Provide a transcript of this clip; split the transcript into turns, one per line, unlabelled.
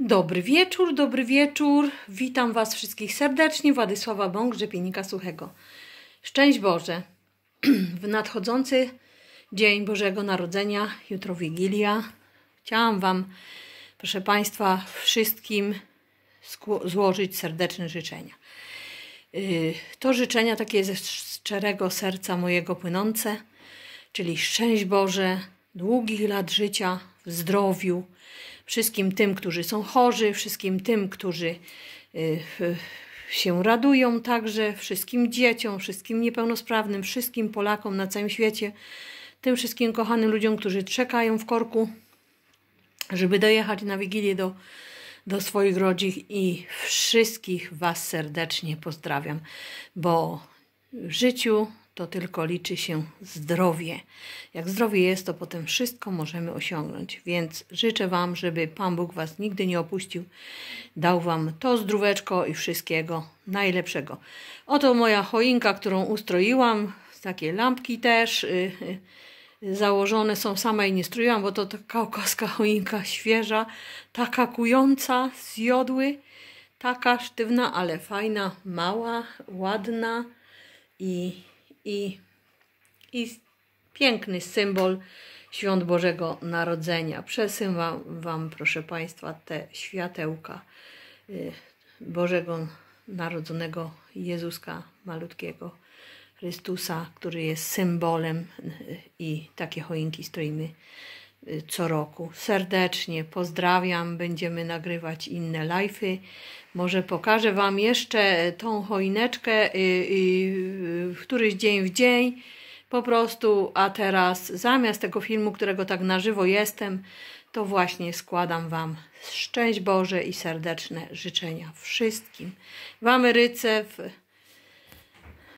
Dobry wieczór, dobry wieczór. Witam Was wszystkich serdecznie. Władysława Bąk, Rzepienika Suchego. Szczęść Boże. W nadchodzący Dzień Bożego Narodzenia, jutro Wigilia, chciałam Wam, proszę Państwa, wszystkim złożyć serdeczne życzenia. Y, to życzenia takie ze szczerego serca mojego płynące, czyli szczęść Boże, długich lat życia w zdrowiu, wszystkim tym, którzy są chorzy, wszystkim tym, którzy y, y, się radują także, wszystkim dzieciom, wszystkim niepełnosprawnym, wszystkim Polakom na całym świecie, tym wszystkim kochanym ludziom, którzy czekają w korku, żeby dojechać na Wigilię do, do swoich rodzin i wszystkich Was serdecznie pozdrawiam, bo w życiu to tylko liczy się zdrowie. Jak zdrowie jest, to potem wszystko możemy osiągnąć. Więc życzę Wam, żeby Pan Bóg Was nigdy nie opuścił, dał Wam to zdróweczko i wszystkiego najlepszego. Oto moja choinka, którą ustroiłam, takie lampki też y, y, założone są sama i nie stroiłam, bo to taka okaska choinka świeża, taka kująca z jodły, taka sztywna, ale fajna, mała, ładna i i, i piękny symbol świąt Bożego Narodzenia. Przesyłam Wam, proszę Państwa, te światełka y, Bożego Narodzonego Jezuska Malutkiego Chrystusa, który jest symbolem y, i takie choinki stroimy Y, co roku. Serdecznie pozdrawiam, będziemy nagrywać inne live'y. Może pokażę Wam jeszcze tą choineczkę y, y, w któryś dzień w dzień. Po prostu, a teraz zamiast tego filmu, którego tak na żywo jestem, to właśnie składam Wam szczęść Boże i serdeczne życzenia wszystkim. W Ameryce, w